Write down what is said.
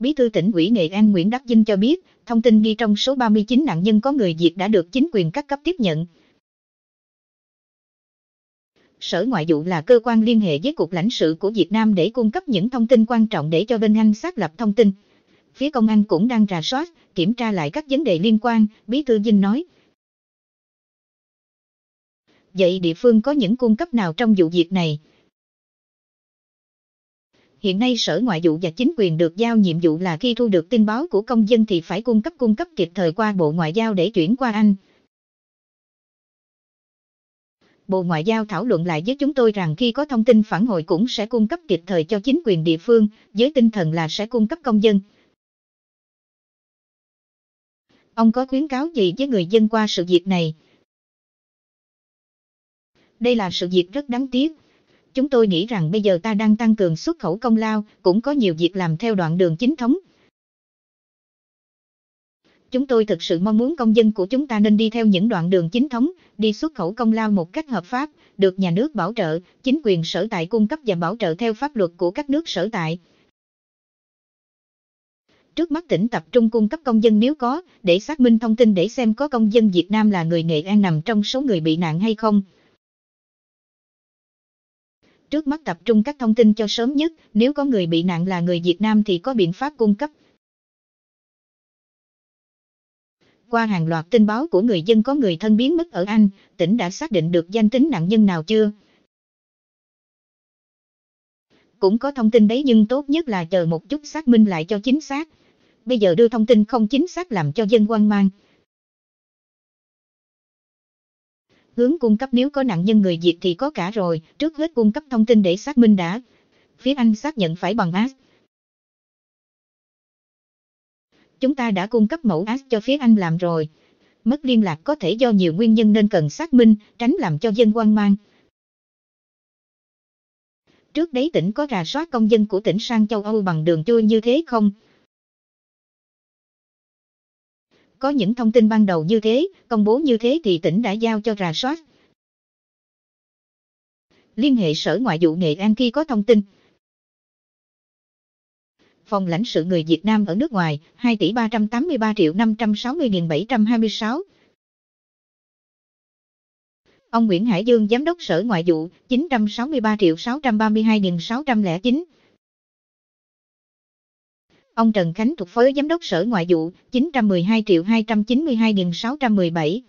Bí thư tỉnh ủy Nghệ An Nguyễn Đắc Dinh cho biết, thông tin ghi trong số 39 nạn nhân có người diệt đã được chính quyền các cấp tiếp nhận. Sở Ngoại vụ là cơ quan liên hệ với Cục lãnh sự của Việt Nam để cung cấp những thông tin quan trọng để cho bên Anh xác lập thông tin. Phía công an cũng đang rà soát, kiểm tra lại các vấn đề liên quan, Bí thư Dinh nói. Vậy địa phương có những cung cấp nào trong vụ việc này? hiện nay Sở Ngoại vụ và chính quyền được giao nhiệm vụ là khi thu được tin báo của công dân thì phải cung cấp cung cấp kịp thời qua Bộ Ngoại giao để chuyển qua Anh. Bộ Ngoại giao thảo luận lại với chúng tôi rằng khi có thông tin phản hồi cũng sẽ cung cấp kịp thời cho chính quyền địa phương, với tinh thần là sẽ cung cấp công dân. Ông có khuyến cáo gì với người dân qua sự việc này? Đây là sự việc rất đáng tiếc, chúng tôi nghĩ rằng bây giờ ta đang tăng cường xuất khẩu công lao, cũng có nhiều việc làm theo đoạn đường chính thống. Chúng tôi thực sự mong muốn công dân của chúng ta nên đi theo những đoạn đường chính thống, đi xuất khẩu công lao một cách hợp pháp, được nhà nước bảo trợ, chính quyền sở tại cung cấp và bảo trợ theo pháp luật của các nước sở tại. Trước mắt tỉnh tập trung cung cấp công dân nếu có, để xác minh thông tin để xem có công dân Việt Nam là người Nghệ An nằm trong số người bị nạn hay không trước mắt tập trung các thông tin cho sớm nhất, nếu có người bị nạn là người Việt Nam thì có biện pháp cung cấp. Qua hàng loạt tin báo của người dân có người thân biến mất ở Anh, tỉnh đã xác định được danh tính nạn nhân nào chưa? Cũng có thông tin đấy nhưng tốt nhất là chờ một chút xác minh lại cho chính xác. Bây giờ đưa thông tin không chính xác làm cho dân hoang mang. hướng cung cấp nếu có nạn nhân người diệt thì có cả rồi, trước hết cung cấp thông tin để xác minh đã. Phía Anh xác nhận phải bằng AS. Chúng ta đã cung cấp mẫu AS cho phía Anh làm rồi. Mất liên lạc có thể do nhiều nguyên nhân nên cần xác minh, tránh làm cho dân quan mang. Trước đấy tỉnh có rà soát công dân của tỉnh sang châu Âu bằng đường chui như thế không? Có những thông tin ban đầu như thế, công bố như thế thì tỉnh đã giao cho rà soát. Liên hệ Sở Ngoại vụ Nghệ An khi có thông tin. Phòng lãnh sự người Việt Nam ở nước ngoài, 2 tỷ 383 triệu 560 nghìn 726. Ông Nguyễn Hải Dương Giám đốc Sở Ngoại vụ, 963 triệu 632 nghìn 609. Ông Trần Khánh thuộc Phó Giám đốc Sở Ngoại vụ, 912 triệu 292 617,